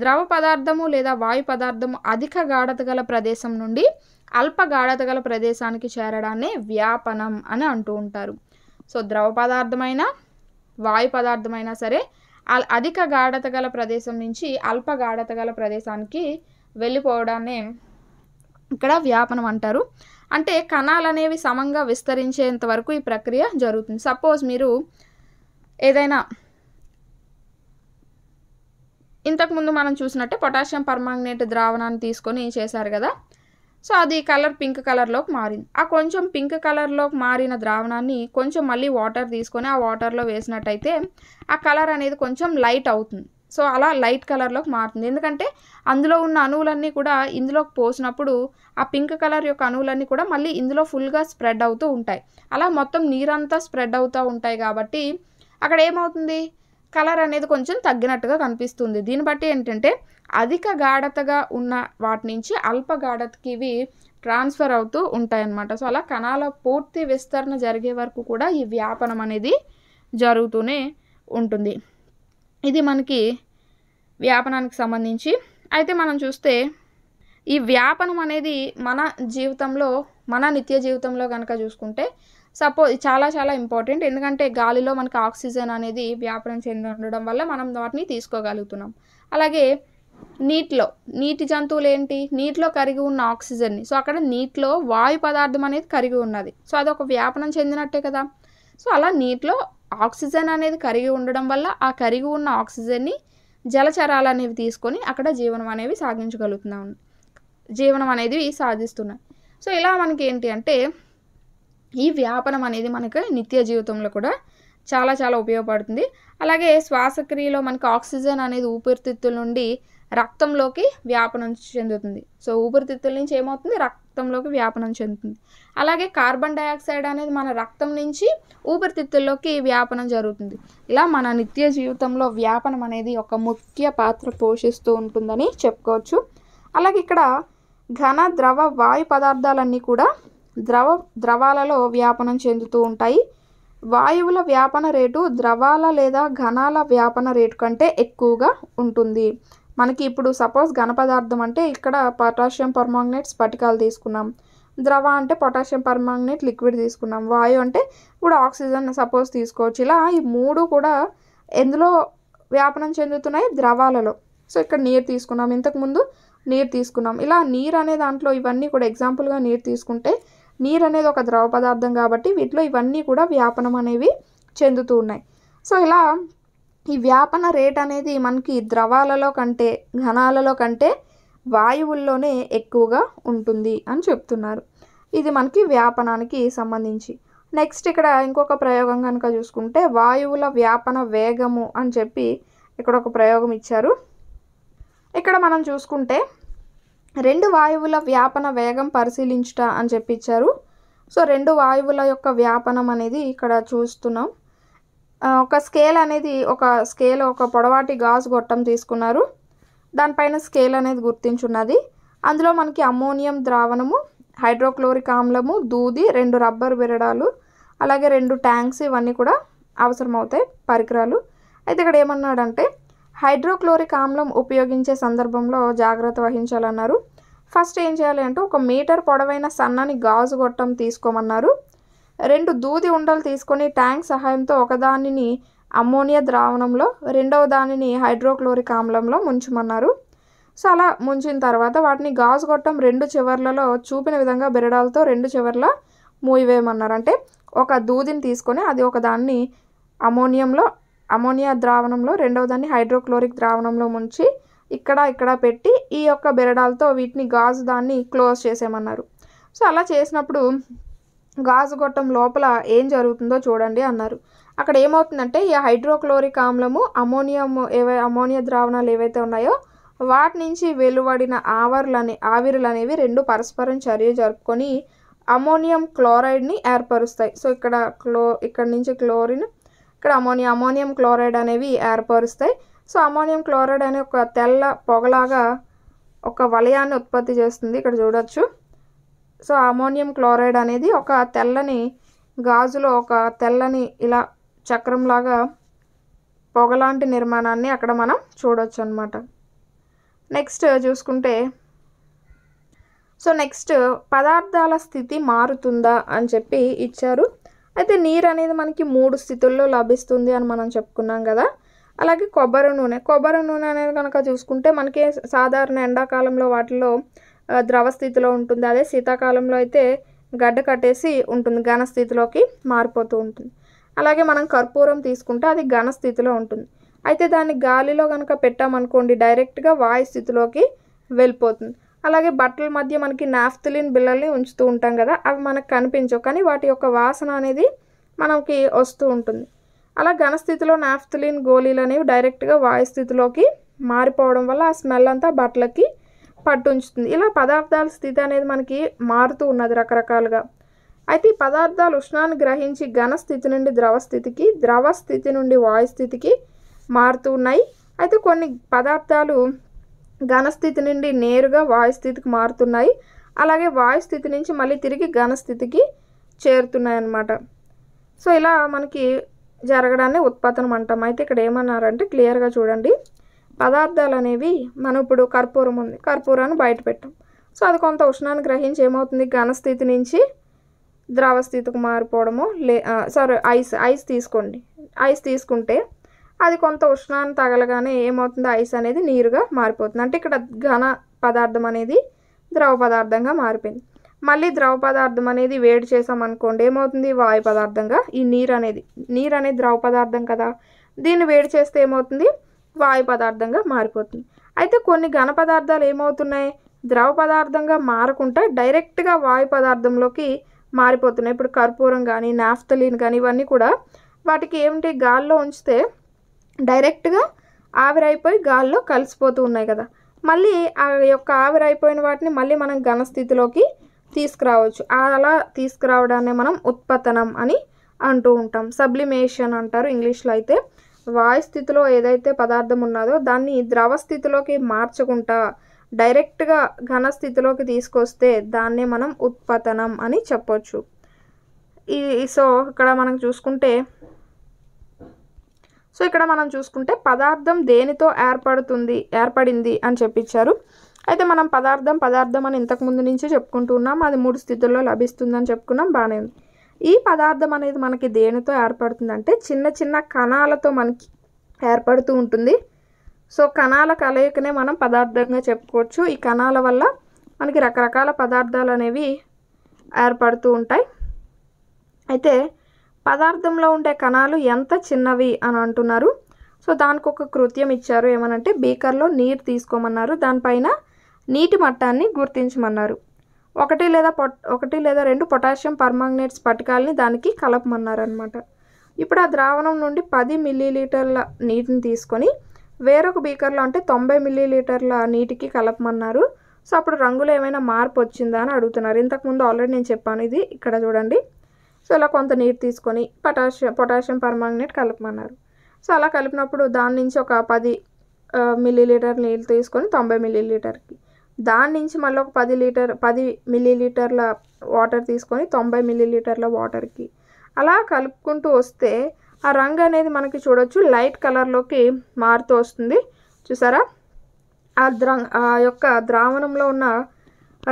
S1: ద్రవ పదార్థము లేదా వాయు పదార్థము అధిక గాఢత గల ప్రదేశం నుండి అల్ప గాఢత గల ప్రదేశానికి చేరడాన్ని వ్యాపనం అని అంటూ ఉంటారు సో ద్రవ పదార్థమైన వాయు పదార్థమైనా సరే అధిక గాఢత గల ప్రదేశం నుంచి అల్ప గాఢత గల ప్రదేశానికి వెళ్ళిపోవడాన్ని ఇక్కడ వ్యాపనం అంటారు అంటే కణాలు అనేవి సమంగా విస్తరించేంత వరకు ఈ ప్రక్రియ జరుగుతుంది సపోజ్ మీరు ఏదైనా ఇంతకుముందు మనం చూసినట్టే పొటాషియం పర్మాంగనేట్ ద్రావణాన్ని తీసుకొని చేశారు కదా సో అది కలర్ పింక్ కలర్లోకి మారింది ఆ కొంచెం పింక్ కలర్లోకి మారిన ద్రావణాన్ని కొంచెం మళ్ళీ వాటర్ తీసుకొని ఆ వాటర్లో వేసినట్టయితే ఆ కలర్ అనేది కొంచెం లైట్ అవుతుంది సో అలా లైట్ కలర్లోకి మారుతుంది ఎందుకంటే అందులో ఉన్న అణువులన్నీ కూడా ఇందులోకి పోసినప్పుడు ఆ పింక్ కలర్ యొక్క అణువులన్నీ కూడా మళ్ళీ ఇందులో ఫుల్గా స్ప్రెడ్ అవుతూ ఉంటాయి అలా మొత్తం నీరంతా స్ప్రెడ్ అవుతూ ఉంటాయి కాబట్టి అక్కడ ఏమవుతుంది కలర్ అనేది కొంచెం తగ్గినట్టుగా కనిపిస్తుంది దీన్ని బట్టి ఏంటంటే అధిక గాఢతగా ఉన్న వాటి నుంచి అల్ప గాఢతకి ఇవి ట్రాన్స్ఫర్ అవుతూ ఉంటాయన్నమాట సో అలా కణాల పూర్తి విస్తరణ జరిగే వరకు కూడా ఈ వ్యాపనం అనేది జరుగుతూనే ఉంటుంది ఇది మనకి వ్యాపనానికి సంబంధించి అయితే మనం చూస్తే ఈ వ్యాపనం అనేది మన జీవితంలో మన నిత్య జీవితంలో కనుక చూసుకుంటే సపో చాలా చాలా ఇంపార్టెంట్ ఎందుకంటే గాలిలో మనకి ఆక్సిజన్ అనేది వ్యాపారం చెంది ఉండడం వల్ల మనం వాటిని తీసుకోగలుగుతున్నాం అలాగే నీటిలో నీటి జంతువులు ఏంటి నీటిలో కరిగి ఉన్న ఆక్సిజన్ని సో అక్కడ నీటిలో వాయు పదార్థం అనేది కరిగి ఉన్నది సో అది ఒక వ్యాపనం చెందినట్టే కదా సో అలా నీటిలో ఆక్సిజన్ అనేది కరిగి ఉండడం వల్ల ఆ కరిగి ఉన్న ఆక్సిజన్ని జలచరాలు అనేవి తీసుకొని అక్కడ జీవనం అనేవి సాగించగలుగుతున్నాం జీవనం అనేది సాధిస్తున్నాయి సో ఇలా మనకి ఏంటి అంటే ఈ వ్యాపనం అనేది మనకు నిత్య జీవితంలో కూడా చాలా చాలా ఉపయోగపడుతుంది అలాగే శ్వాసక్రియలో మనకి ఆక్సిజన్ అనేది ఊపిరితిత్తుల నుండి రక్తంలోకి వ్యాపనం చెందుతుంది సో ఊపిరితిత్తుల నుంచి ఏమవుతుంది రక్తంలోకి వ్యాపనం చెందుతుంది అలాగే కార్బన్ డైఆక్సైడ్ అనేది మన రక్తం నుంచి ఊపిరితిత్తుల్లోకి వ్యాపనం జరుగుతుంది ఇలా మన నిత్య జీవితంలో వ్యాపనం అనేది ఒక ముఖ్య పాత్ర పోషిస్తూ ఉంటుందని చెప్పుకోవచ్చు అలాగే ఇక్కడ ఘన ద్రవ వాయు పదార్థాలన్నీ కూడా ద్రవ ద్రవాలలో వ్యాపనం చెందుతూ ఉంటాయి వాయువుల వ్యాపన రేటు ద్రవాల లేదా ఘనాల వ్యాపన రేటు కంటే ఎక్కువగా ఉంటుంది మనకి ఇప్పుడు సపోజ్ ఘన పదార్థం అంటే ఇక్కడ పొటాషియం పర్మాంగనేట్ స్ఫటికాలు తీసుకున్నాం ద్రవ అంటే పొటాషియం పర్మాంగనేట్ లిక్విడ్ తీసుకున్నాం వాయు అంటే ఇప్పుడు ఆక్సిజన్ సపోజ్ తీసుకోవచ్చు ఇలా ఈ మూడు కూడా ఎందులో వ్యాపనం చెందుతున్నాయి ద్రవాలలో సో ఇక్కడ నీరు తీసుకున్నాం ఇంతకుముందు నీరు తీసుకున్నాం ఇలా నీరు అనే దాంట్లో ఇవన్నీ కూడా ఎగ్జాంపుల్గా నీరు తీసుకుంటే నీరు అనేది ఒక ద్రవ పదార్థం కాబట్టి వీటిలో ఇవన్నీ కూడా వ్యాపనం అనేవి చెందుతూ ఉన్నాయి సో ఇలా ఈ వ్యాపన రేట్ అనేది మనకి ద్రవాలలో కంటే ఘనాలలో కంటే వాయువుల్లోనే ఎక్కువగా ఉంటుంది అని చెప్తున్నారు ఇది మనకి వ్యాపనానికి సంబంధించి నెక్స్ట్ ఇక్కడ ఇంకొక ప్రయోగం కనుక చూసుకుంటే వాయువుల వ్యాపన వేగము అని చెప్పి ఇక్కడ ఒక ప్రయోగం ఇచ్చారు ఇక్కడ మనం చూసుకుంటే రెండు వాయువుల వ్యాపన వేగం పరిశీలించుట అని చెప్పిచ్చారు సో రెండు వాయువుల యొక్క వ్యాపనం అనేది ఇక్కడ చూస్తున్నాం ఒక స్కేల్ అనేది ఒక స్కేల్ ఒక పొడవాటి గాజు గొట్టం తీసుకున్నారు దానిపైన స్కేల్ అనేది గుర్తించున్నది అందులో మనకి అమ్మోనియం ద్రావణము హైడ్రోక్లోరిక్ ఆమ్లము దూది రెండు రబ్బర్ విరడాలు అలాగే రెండు ట్యాంక్స్ ఇవన్నీ కూడా అవసరమవుతాయి పరికరాలు అయితే ఇక్కడ ఏమన్నాడంటే హైడ్రోక్లోరిక్ ఆమ్లం ఉపయోగించే సందర్భంలో జాగ్రత్త వహించాలన్నారు ఫస్ట్ ఏం చేయాలి అంటే ఒక మీటర్ పొడవైన సన్నని గాజు గొట్టం తీసుకోమన్నారు రెండు దూది ఉండలు తీసుకొని ట్యాంక్ సహాయంతో ఒకదానిని అమ్మోనియా ద్రావణంలో రెండవ దానిని హైడ్రోక్లోరిక్ ఆమ్లంలో ముంచమన్నారు సో అలా ముంచిన తర్వాత వాటిని గాజు గొట్టం రెండు చివర్లలో చూపిన విధంగా బెరడాలతో రెండు చివర్ల మూయివేయమన్నారు అంటే ఒక దూదిని తీసుకొని అది ఒక దాన్ని అమోనియంలో అమోనియా ద్రావణంలో రెండవ దాన్ని హైడ్రోక్లోరిక్ ద్రావణంలో ముంచి ఇక్కడ ఇక్కడ పెట్టి ఈ యొక్క బెరడాలతో వీటిని గాజు దాన్ని క్లోజ్ చేసేయమన్నారు సో అలా చేసినప్పుడు గాజు గొట్టం లోపల ఏం జరుగుతుందో చూడండి అన్నారు అక్కడ ఏమవుతుందంటే ఈ హైడ్రోక్లోరిక్ ఆమ్లము అమోనియం ఏవై అమోనియా ద్రావణాలు ఏవైతే ఉన్నాయో వాటి నుంచి వెలువడిన ఆవరులనే ఆవిరులు అనేవి రెండు పరస్పరం చర్య జరుపుకొని అమోనియం క్లోరైడ్ని ఏర్పరుస్తాయి సో ఇక్కడ క్లో ఇక్కడ నుంచి క్లోరిన్ ఇక్కడ అమోనియా అమోనియం క్లోరైడ్ అనేవి ఏర్పరుస్తాయి సో అమోనియం క్లోరైడ్ అనే ఒక తెల్ల పొగలాగా ఒక వలయాన్ని ఉత్పత్తి చేస్తుంది ఇక్కడ చూడవచ్చు సో అమోనియం క్లోరైడ్ అనేది ఒక తెల్లని గాజులో ఒక తెల్లని ఇలా చక్రంలాగా పొగలాంటి నిర్మాణాన్ని అక్కడ మనం చూడవచ్చు అనమాట నెక్స్ట్ చూసుకుంటే సో నెక్స్ట్ పదార్థాల స్థితి మారుతుందా అని చెప్పి ఇచ్చారు అయితే నీరు అనేది మనకి మూడు స్థితుల్లో లభిస్తుంది అని మనం చెప్పుకున్నాం కదా అలాగే కొబ్బరి నూనె కొబ్బరి నూనె అనేది కనుక చూసుకుంటే మనకి సాధారణ ఎండాకాలంలో వాటిలో ద్రవ స్థితిలో ఉంటుంది అదే శీతాకాలంలో అయితే గడ్డ కట్టేసి ఉంటుంది ఘన స్థితిలోకి మారిపోతూ ఉంటుంది అలాగే మనం కర్పూరం తీసుకుంటే అది ఘన స్థితిలో ఉంటుంది అయితే దాన్ని గాలిలో కనుక పెట్టామనుకోండి డైరెక్ట్గా వాయు స్థితిలోకి వెళ్ళిపోతుంది అలాగే బట్టల మధ్య మనకి నాఫ్తులిన్ బిళ్ళల్ని ఉంచుతూ ఉంటాం కదా అవి మనకు కనిపించవు కానీ వాటి యొక్క వాసన అనేది మనకి వస్తూ ఉంటుంది అలా ఘనస్థితిలో నాఫ్తులిన్ గోళీలు అనేవి డైరెక్ట్గా వాయుస్థితిలోకి మారిపోవడం వల్ల ఆ స్మెల్ అంతా బట్టలకి పట్టుంచుతుంది ఇలా పదార్థాల స్థితి అనేది మనకి మారుతూ ఉన్నది రకరకాలుగా అయితే ఈ పదార్థాలు ఉష్ణాన్ని గ్రహించి ఘన స్థితి నుండి ద్రవ స్థితికి ద్రవ స్థితి నుండి వాయు స్థితికి మారుతూ ఉన్నాయి అయితే కొన్ని పదార్థాలు ఘనస్థితి నుండి నేరుగా వాయుస్థితికి మారుతున్నాయి అలాగే వాయుస్థితి నుంచి మళ్ళీ తిరిగి ఘనస్థితికి చేరుతున్నాయి అన్నమాట సో ఇలా మనకి జరగడాన్ని ఉత్పాదనం అంటాం అయితే ఇక్కడ ఏమన్నారంటే క్లియర్గా చూడండి పదార్థాలు అనేవి మనం ఇప్పుడు కర్పూరం ఉంది కర్పూరాన్ని బయట పెట్టాం సో అది కొంత ఉష్ణాన్ని గ్రహించి ఏమవుతుంది ఘనస్థితి నుంచి ద్రవస్థితికి మారిపోవడము లే సారీ ఐస్ ఐస్ తీసుకోండి ఐస్ తీసుకుంటే అది కొంత ఉష్ణాన్ని తగలగానే ఏమవుతుంది ఐస్ అనేది నీరుగా మారిపోతుంది అంటే ఇక్కడ ఘన పదార్థం అనేది ద్రవ పదార్థంగా మారిపోయింది మళ్ళీ ద్రవ పదార్థం అనేది వేడి చేసామనుకోండి ఏమవుతుంది వాయు పదార్థంగా ఈ నీరు అనేది నీరు అనేది ద్రవ పదార్థం కదా దీన్ని వేడి చేస్తే ఏమవుతుంది వాయు పదార్థంగా మారిపోతుంది అయితే కొన్ని ఘన పదార్థాలు ఏమవుతున్నాయి ద్రవ పదార్థంగా మారకుండా డైరెక్ట్గా వాయు పదార్థంలోకి మారిపోతున్నాయి ఇప్పుడు కర్పూరం కానీ నాఫ్తలీన్ కానీ ఇవన్నీ కూడా వాటికి ఏమిటి గాల్లో ఉంచితే డైరెక్ట్గా ఆవిరైపోయి గాల్లో కలిసిపోతూ ఉన్నాయి కదా మళ్ళీ ఆ యొక్క ఆవిరైపోయిన వాటిని మళ్ళీ మనం ఘనస్థితిలోకి తీసుకురావచ్చు అలా తీసుకురావడాన్ని మనం ఉత్పతనం అని అంటూ ఉంటాం సబ్లిమేషన్ అంటారు ఇంగ్లీష్లో అయితే వాయు స్థితిలో ఏదైతే పదార్థం ఉన్నదో దాన్ని ద్రవ స్థితిలోకి మార్చకుండా డైరెక్ట్గా ఘనస్థితిలోకి తీసుకొస్తే దాన్నే మనం ఉత్పతనం అని చెప్పొచ్చు ఈ సో ఇక్కడ మనం చూసుకుంటే సో ఇక్కడ మనం చూసుకుంటే పదార్థం దేనితో ఏర్పడుతుంది ఏర్పడింది అని చెప్పించారు అయితే మనం పదార్థం పదార్థం అని ఇంతకుముందు నుంచే చెప్పుకుంటూ ఉన్నాం అది మూడు స్థితుల్లో లభిస్తుందని చెప్పుకున్నాం బాగానే ఉంది ఈ పదార్థం అనేది మనకి దేనితో ఏర్పడుతుందంటే చిన్న చిన్న కణాలతో మనకి ఏర్పడుతూ ఉంటుంది సో కణాల కలయికనే మనం పదార్థంగా చెప్పుకోవచ్చు ఈ కణాల వల్ల మనకి రకరకాల పదార్థాలు అనేవి ఏర్పడుతూ ఉంటాయి అయితే పదార్థంలో ఉండే కణాలు ఎంత చిన్నవి అని అంటున్నారు సో దానికి ఒక కృత్యం ఇచ్చారు ఏమనంటే బీకర్లో నీరు తీసుకోమన్నారు దానిపైన నీటి మట్టాన్ని గుర్తించమన్నారు ఒకటి లేదా పొట్ ఒకటి లేదా రెండు పొటాషియం పర్మాంగ్నేట్స్ స్ఫటికాలని దానికి కలపమన్నారు అనమాట ఇప్పుడు ఆ ద్రావణం నుండి పది మిల్లీలీటర్ల నీటిని తీసుకొని వేరొక బీకర్లో అంటే తొంభై మిల్లీలీటర్ల నీటికి కలపమన్నారు సో అప్పుడు రంగులో ఏమైనా మార్పు వచ్చిందా అని అడుగుతున్నారు ఇంతకుముందు ఆల్రెడీ నేను చెప్పాను ఇది ఇక్కడ చూడండి సో ఇలా కొంత నీరు తీసుకొని పొటాషియం పొటాషియం పర్మాంగనేట్ కలపమన్నారు సో అలా కలిపినప్పుడు దాని నుంచి ఒక పది మిల్లీలీటర్ నీళ్ళు తీసుకొని తొంభై మిల్లీలీటర్కి దాని నుంచి మళ్ళీ ఒక పది లీటర్ పది మిల్లీలీటర్ల వాటర్ తీసుకొని తొంభై మిల్లీలీటర్ల వాటర్కి అలా కలుపుకుంటూ వస్తే ఆ రంగు అనేది మనకి చూడొచ్చు లైట్ కలర్లోకి మారుతూ వస్తుంది చూసారా ఆ ద్ర ఆ యొక్క ద్రావణంలో ఉన్న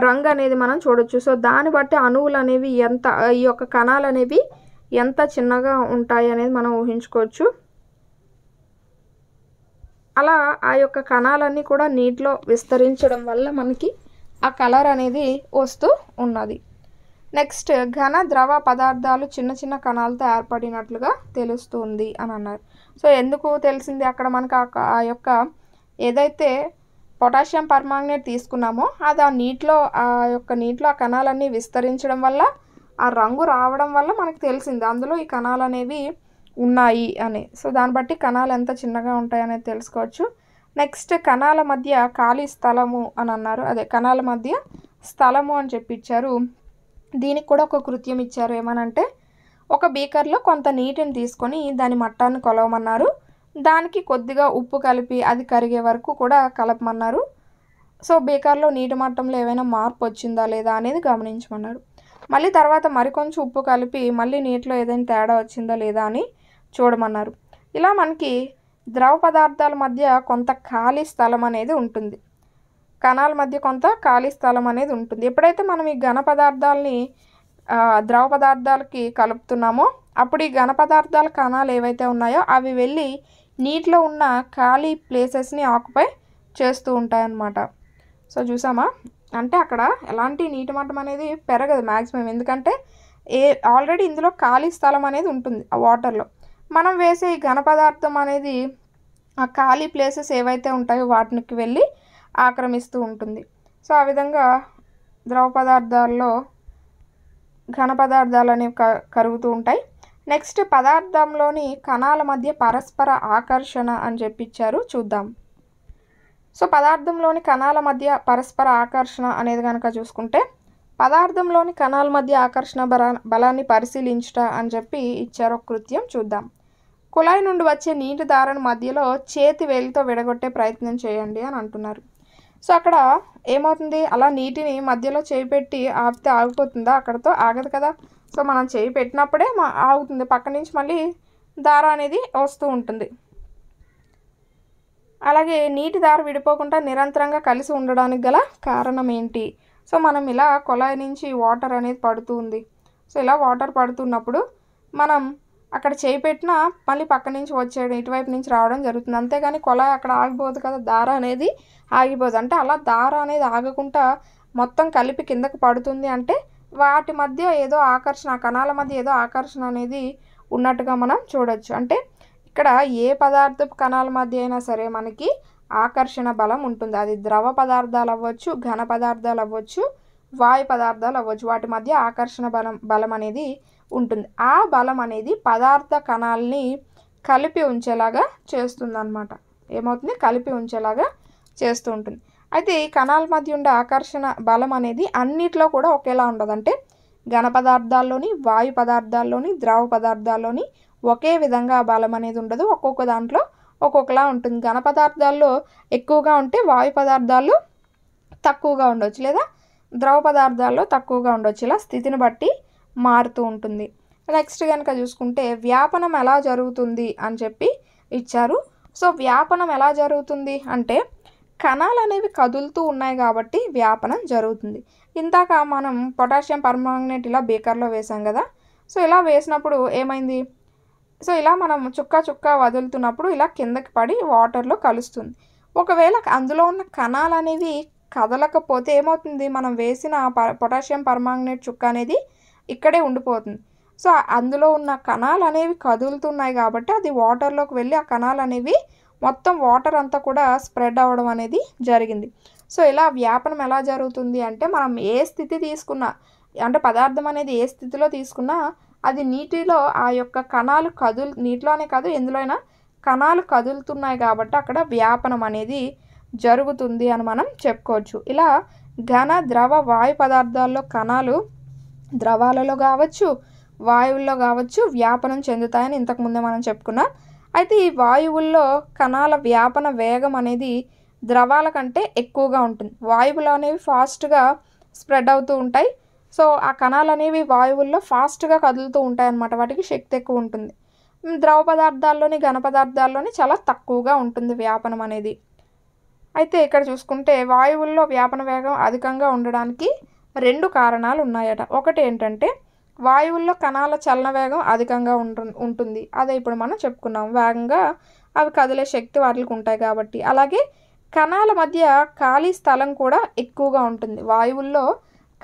S1: రంగు అనేది మనం చూడొచ్చు సో దాన్ని బట్టి అణువులు అనేవి ఎంత ఈ యొక్క కణాలు అనేవి ఎంత చిన్నగా ఉంటాయి అనేది మనం ఊహించుకోవచ్చు అలా ఆ యొక్క కణాలన్నీ కూడా నీటిలో విస్తరించడం వల్ల మనకి ఆ కలర్ అనేది వస్తూ ఉన్నది నెక్స్ట్ ఘన ద్రవ పదార్థాలు చిన్న చిన్న కణాలతో ఏర్పడినట్లుగా తెలుస్తుంది అని అన్నారు సో ఎందుకు తెలిసింది అక్కడ మనకు ఆ యొక్క ఏదైతే పొటాషియం పర్మాంగనేట్ తీసుకున్నామో అది ఆ నీటిలో ఆ యొక్క నీటిలో ఆ కణాలన్నీ విస్తరించడం వల్ల ఆ రంగు రావడం వల్ల మనకు తెలిసింది అందులో ఈ కణాలు అనేవి ఉన్నాయి అని సో దాన్ని బట్టి కణాలు ఎంత చిన్నగా ఉంటాయనేది తెలుసుకోవచ్చు నెక్స్ట్ కణాల మధ్య ఖాళీ స్థలము అని అన్నారు అదే కణాల మధ్య స్థలము అని చెప్పి ఇచ్చారు దీనికి కూడా ఒక కృత్యం ఇచ్చారు ఏమనంటే ఒక బీకర్లో కొంత నీటిని తీసుకొని దాని మట్టాన్ని కొలవమన్నారు దానికి కొద్దిగా ఉప్పు కలిపి అది కరిగే వరకు కూడా కలపమన్నారు సో బేకార్లో నీటి మట్టంలో ఏమైనా మార్పు వచ్చిందా లేదా అనేది గమనించమన్నారు మళ్ళీ తర్వాత మరికొంచెం ఉప్పు కలిపి మళ్ళీ నీటిలో ఏదైనా తేడా వచ్చిందా లేదా అని చూడమన్నారు ఇలా మనకి ద్రవ పదార్థాల మధ్య కొంత ఖాళీ స్థలం అనేది ఉంటుంది కణాల మధ్య కొంత ఖాళీ స్థలం అనేది ఉంటుంది ఎప్పుడైతే మనం ఈ ఘన పదార్థాలని ద్రవ పదార్థాలకి కలుపుతున్నామో అప్పుడు ఈ ఘన పదార్థాల కణాలు ఏవైతే ఉన్నాయో అవి వెళ్ళి నీటిలో ఉన్న ఖాళీ ప్లేసెస్ని ఆక్యుపై చేస్తూ ఉంటాయన్నమాట సో చూసామా అంటే అక్కడ ఎలాంటి నీటి మట్టం అనేది పెరగదు మ్యాక్సిమం ఎందుకంటే ఏ ఆల్రెడీ ఇందులో ఖాళీ స్థలం అనేది ఉంటుంది ఆ వాటర్లో మనం వేసే ఈ ఘన పదార్థం అనేది ఆ ఖాళీ ప్లేసెస్ ఏవైతే ఉంటాయో వాటికి వెళ్ళి ఆక్రమిస్తూ ఉంటుంది సో ఆ విధంగా ద్రవ పదార్థాల్లో ఘన పదార్థాలు అనేవి కరుగుతూ ఉంటాయి నెక్స్ట్ పదార్థంలోని కణాల మధ్య పరస్పర ఆకర్షణ అని చెప్పిచ్చారు చూద్దాం సో పదార్థంలోని కణాల మధ్య పరస్పర ఆకర్షణ అనేది కనుక చూసుకుంటే పదార్థంలోని కణాల మధ్య ఆకర్షణ బలా బలాన్ని పరిశీలించుట అని చెప్పి ఇచ్చారు ఒక కృత్యం చూద్దాం కుళాయి నుండి వచ్చే నీటి దారను మధ్యలో చేతి వేలితో విడగొట్టే ప్రయత్నం చేయండి అని అంటున్నారు సో అక్కడ ఏమవుతుంది అలా నీటిని మధ్యలో చేపెట్టి ఆపితే ఆగిపోతుందా అక్కడతో ఆగదు కదా సో మనం చేయి పెట్టినప్పుడే ఆగుతుంది పక్క నుంచి మళ్ళీ దార అనేది వస్తూ ఉంటుంది అలాగే నీటి దార విడిపోకుండా నిరంతరంగా కలిసి ఉండడానికి గల కారణం ఏంటి సో మనం ఇలా కొలాయి నుంచి వాటర్ అనేది పడుతుంది సో ఇలా వాటర్ పడుతున్నప్పుడు మనం అక్కడ చేయి పెట్టినా మళ్ళీ పక్క నుంచి వచ్చేయడం ఇటువైపు నుంచి రావడం జరుగుతుంది అంతేగాని కొలాయి అక్కడ ఆగిపోదు కదా దార అనేది ఆగిపోదు అంటే అలా దార అనేది ఆగకుండా మొత్తం కలిపి కిందకు పడుతుంది అంటే వాటి మధ్య ఏదో ఆకర్షణ కణాల మధ్య ఏదో ఆకర్షణ అనేది ఉన్నట్టుగా మనం చూడవచ్చు అంటే ఇక్కడ ఏ పదార్థపు కణాల మధ్య అయినా సరే మనకి ఆకర్షణ బలం ఉంటుంది అది ద్రవ పదార్థాలు అవ్వచ్చు ఘన పదార్థాలు అవ్వచ్చు వాయు పదార్థాలు అవ్వచ్చు వాటి మధ్య ఆకర్షణ బలం బలం అనేది ఉంటుంది ఆ బలం అనేది పదార్థ కణాలని కలిపి ఉంచేలాగా చేస్తుంది అనమాట ఏమవుతుంది కలిపి ఉంచేలాగా చేస్తూ ఉంటుంది అయితే ఈ కణాల మధ్య ఉండే ఆకర్షణ బలం అనేది అన్నిట్లో కూడా ఒకేలా ఉండదు అంటే ఘన పదార్థాల్లోని వాయు పదార్థాల్లోని ద్రవ పదార్థాల్లోని ఒకే విధంగా బలం అనేది ఉండదు ఒక్కొక్క దాంట్లో ఒక్కొక్కలా ఉంటుంది ఘన పదార్థాల్లో ఎక్కువగా ఉంటే వాయు పదార్థాల్లో తక్కువగా ఉండవచ్చు లేదా ద్రవ పదార్థాల్లో తక్కువగా ఉండవచ్చు ఇలా స్థితిని బట్టి మారుతూ ఉంటుంది నెక్స్ట్ కనుక చూసుకుంటే వ్యాపనం ఎలా జరుగుతుంది అని చెప్పి ఇచ్చారు సో వ్యాపనం ఎలా జరుగుతుంది అంటే కణాలు అనేవి కదులుతూ ఉన్నాయి కాబట్టి వ్యాపనం జరుగుతుంది ఇందాక మనం పొటాషియం పర్మాంగనేట్ ఇలా బీకర్లో వేసాం కదా సో ఇలా వేసినప్పుడు ఏమైంది సో ఇలా మనం చుక్క చుక్క వదులుతున్నప్పుడు ఇలా కిందకి పడి వాటర్లో కలుస్తుంది ఒకవేళ అందులో ఉన్న కణాలు అనేవి కదలకపోతే ఏమవుతుంది మనం వేసిన పొటాషియం పర్మాంగనేట్ చుక్క అనేది ఇక్కడే ఉండిపోతుంది సో అందులో ఉన్న కణాలు అనేవి కదులుతున్నాయి కాబట్టి అది వాటర్లోకి వెళ్ళి ఆ కణాలు అనేవి మొత్తం వాటర్ అంతా కూడా స్ప్రెడ్ అవ్వడం అనేది జరిగింది సో ఇలా వ్యాపనం ఎలా జరుగుతుంది అంటే మనం ఏ స్థితి తీసుకున్నా అంటే పదార్థం అనేది ఏ స్థితిలో తీసుకున్నా అది నీటిలో ఆ యొక్క కణాలు కదులు నీటిలోనే కాదు ఎందులో అయినా కణాలు కదులుతున్నాయి కాబట్టి అక్కడ వ్యాపనం అనేది జరుగుతుంది అని మనం చెప్పుకోవచ్చు ఇలా ఘన ద్రవ వాయు పదార్థాల్లో కణాలు ద్రవాలలో కావచ్చు వాయువుల్లో కావచ్చు వ్యాపనం చెందుతాయని ఇంతకుముందే మనం చెప్పుకున్నాం అయితే ఈ వాయువుల్లో కణాల వ్యాపన వేగం అనేది ద్రవాల కంటే ఎక్కువగా ఉంటుంది వాయువులు అనేవి ఫాస్ట్గా స్ప్రెడ్ అవుతూ ఉంటాయి సో ఆ కణాలు అనేవి వాయువుల్లో ఫాస్ట్గా కదులుతూ ఉంటాయి అన్నమాట వాటికి శక్తి ఎక్కువ ఉంటుంది ద్రవ పదార్థాల్లోని ఘన పదార్థాల్లోని చాలా తక్కువగా ఉంటుంది వ్యాపనం అనేది అయితే ఇక్కడ చూసుకుంటే వాయువుల్లో వ్యాపన వేగం అధికంగా ఉండడానికి రెండు కారణాలు ఉన్నాయట ఒకటి ఏంటంటే వాయువుల్లో కణాల చలన వేగం అధికంగా ఉంటు ఉంటుంది అదే ఇప్పుడు మనం చెప్పుకున్నాం వేగంగా అవి కదిలే శక్తి వాటికి ఉంటాయి కాబట్టి అలాగే కణాల మధ్య ఖాళీ స్థలం కూడా ఎక్కువగా ఉంటుంది వాయువుల్లో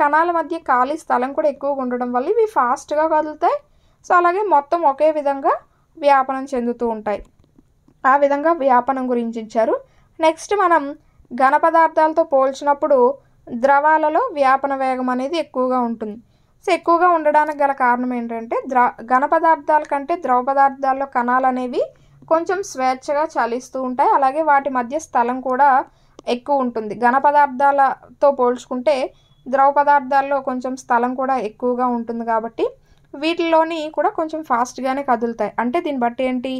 S1: కణాల మధ్య ఖాళీ స్థలం కూడా ఎక్కువగా ఉండడం వల్ల ఇవి ఫాస్ట్గా కదులుతాయి సో అలాగే మొత్తం ఒకే విధంగా వ్యాపనం చెందుతూ ఉంటాయి ఆ విధంగా వ్యాపనం గురించి ఇచ్చారు నెక్స్ట్ మనం ఘన పదార్థాలతో పోల్చినప్పుడు ద్రవాలలో వ్యాపన వేగం అనేది ఎక్కువగా ఉంటుంది సో ఎక్కువగా ఉండడానికి గల కారణం ఏంటంటే ద్రా ఘన పదార్థాల కంటే ద్రవ పదార్థాల్లో కణాలు అనేవి కొంచెం స్వేచ్ఛగా చలిస్తూ ఉంటాయి అలాగే వాటి మధ్య స్థలం కూడా ఎక్కువ ఉంటుంది ఘన పదార్థాలతో పోల్చుకుంటే ద్రవ పదార్థాల్లో కొంచెం స్థలం కూడా ఎక్కువగా ఉంటుంది కాబట్టి వీటిలోని కూడా కొంచెం ఫాస్ట్గానే కదులుతాయి అంటే దీన్ని బట్టి ఏంటి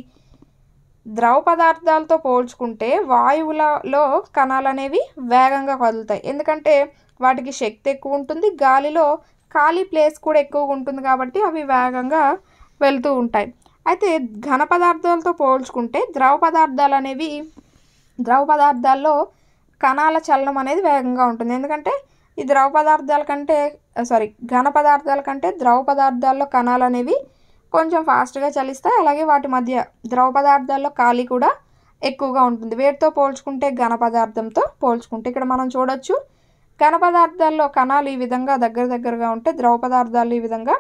S1: ద్రవ పదార్థాలతో పోల్చుకుంటే వాయువులలో కణాలు అనేవి వేగంగా కదులుతాయి ఎందుకంటే వాటికి శక్తి ఎక్కువ ఉంటుంది గాలిలో ఖాళీ ప్లేస్ కూడా ఎక్కువగా ఉంటుంది కాబట్టి అవి వేగంగా వెళ్తూ ఉంటాయి అయితే ఘన పదార్థాలతో పోల్చుకుంటే ద్రవ పదార్థాలు అనేవి ద్రవ పదార్థాల్లో కణాల చలనం అనేది వేగంగా ఉంటుంది ఎందుకంటే ఈ ద్రవ పదార్థాల కంటే సారీ ఘన పదార్థాల కంటే ద్రవ పదార్థాల్లో కణాలు అనేవి కొంచెం ఫాస్ట్గా చలిస్తాయి అలాగే వాటి మధ్య ద్రవ పదార్థాల్లో ఖాళీ కూడా ఎక్కువగా ఉంటుంది వేటితో పోల్చుకుంటే ఘన పదార్థంతో పోల్చుకుంటే ఇక్కడ మనం చూడొచ్చు ఘన పదార్థాల్లో కణాలు ఈ విధంగా దగ్గర దగ్గరగా ఉంటే ద్రవ పదార్థాలు ఈ విధంగా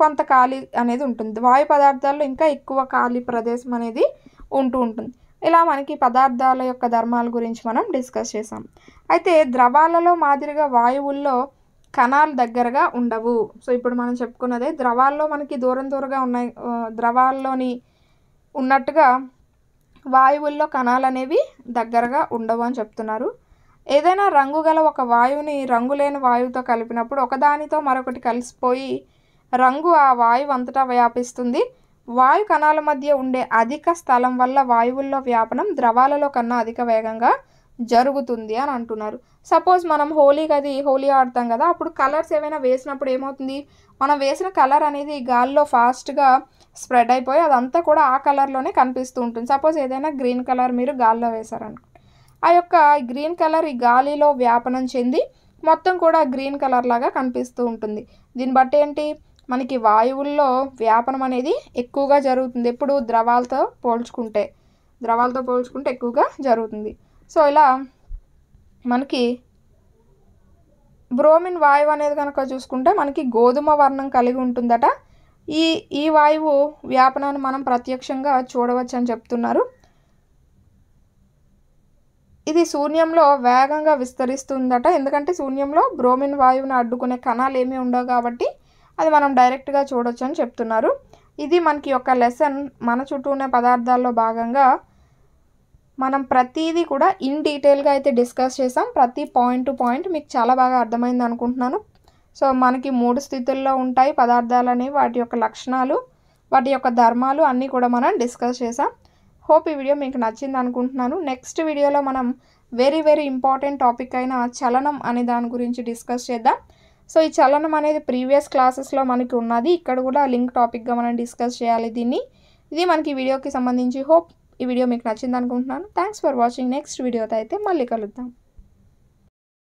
S1: కొంత ఖాళీ అనేది ఉంటుంది వాయు పదార్థాల్లో ఇంకా ఎక్కువ ఖాళీ ప్రదేశం అనేది ఉంటూ ఉంటుంది ఇలా మనకి పదార్థాల యొక్క ధర్మాల గురించి మనం డిస్కస్ చేసాం అయితే ద్రవాలలో మాదిరిగా వాయువుల్లో కణాలు దగ్గరగా ఉండవు సో ఇప్పుడు మనం చెప్పుకున్నదే ద్రవాల్లో మనకి దూరం దూరంగా ఉన్నాయి ద్రవాల్లోని ఉన్నట్టుగా వాయువుల్లో కణాలు అనేవి దగ్గరగా ఉండవు అని చెప్తున్నారు ఏదైనా రంగు గల ఒక వాయువుని రంగులేని వాయువుతో కలిపినప్పుడు ఒకదానితో మరొకటి కలిసిపోయి రంగు ఆ వాయువు అంతటా వ్యాపిస్తుంది వాయు కణాల మధ్య ఉండే అధిక స్థలం వల్ల వాయువుల్లో వ్యాపనం ద్రవాలలో కన్నా అధిక వేగంగా జరుగుతుంది అని అంటున్నారు సపోజ్ మనం హోలీ అది హోలీ ఆడతాం కదా అప్పుడు కలర్స్ ఏమైనా వేసినప్పుడు ఏమవుతుంది మనం వేసిన కలర్ అనేది గాల్లో ఫాస్ట్గా స్ప్రెడ్ అయిపోయి అదంతా కూడా ఆ కలర్లోనే కనిపిస్తూ ఉంటుంది సపోజ్ ఏదైనా గ్రీన్ కలర్ మీరు గాల్లో వేశారనుకో ఆ యొక్క గ్రీన్ కలర్ ఈ గాలిలో వ్యాపనం చెంది మొత్తం కూడా గ్రీన్ కలర్ లాగా కనిపిస్తూ ఉంటుంది దీన్ని బట్టి ఏంటి మనకి వాయువుల్లో వ్యాపనం అనేది ఎక్కువగా జరుగుతుంది ఎప్పుడు ద్రవాలతో పోల్చుకుంటే ద్రవాలతో పోల్చుకుంటే ఎక్కువగా జరుగుతుంది సో ఇలా మనకి బ్రోమిన్ వాయువు అనేది కనుక చూసుకుంటే మనకి గోధుమ వర్ణం కలిగి ఉంటుందట ఈ ఈ వాయువు వ్యాపనాన్ని మనం ప్రత్యక్షంగా చూడవచ్చు అని చెప్తున్నారు ఇది శూన్యంలో వేగంగా విస్తరిస్తుందట ఎందుకంటే శూన్యంలో బ్రోమిన్ వాయువుని అడ్డుకునే కణాలు ఏమీ ఉండవు కాబట్టి అది మనం డైరెక్ట్గా చూడొచ్చు అని చెప్తున్నారు ఇది మనకి ఒక లెసన్ మన చుట్టూ ఉన్న పదార్థాల్లో భాగంగా మనం ప్రతిదీ కూడా ఇన్ డీటెయిల్గా అయితే డిస్కస్ చేసాం ప్రతి పాయింట్ టు పాయింట్ మీకు చాలా బాగా అర్థమైంది అనుకుంటున్నాను సో మనకి మూడు స్థితుల్లో ఉంటాయి పదార్థాలని వాటి యొక్క లక్షణాలు వాటి యొక్క ధర్మాలు అన్నీ కూడా మనం డిస్కస్ చేసాం హోప్ ఈ వీడియో మీకు నచ్చింది అనుకుంటున్నాను నెక్స్ట్ వీడియోలో మనం వెరీ వెరీ ఇంపార్టెంట్ టాపిక్ అయిన చలనం అనే దాని గురించి డిస్కస్ చేద్దాం సో ఈ చలనం అనేది ప్రీవియస్ క్లాసెస్లో మనకి ఉన్నది ఇక్కడ కూడా లింక్ టాపిక్గా మనం డిస్కస్ చేయాలి దీన్ని ఇది మనకి వీడియోకి సంబంధించి హోప్ ఈ వీడియో మీకు నచ్చింది అనుకుంటున్నాను థ్యాంక్స్ ఫర్ వాచింగ్ నెక్స్ట్ వీడియోతో అయితే మళ్ళీ కలుద్దాం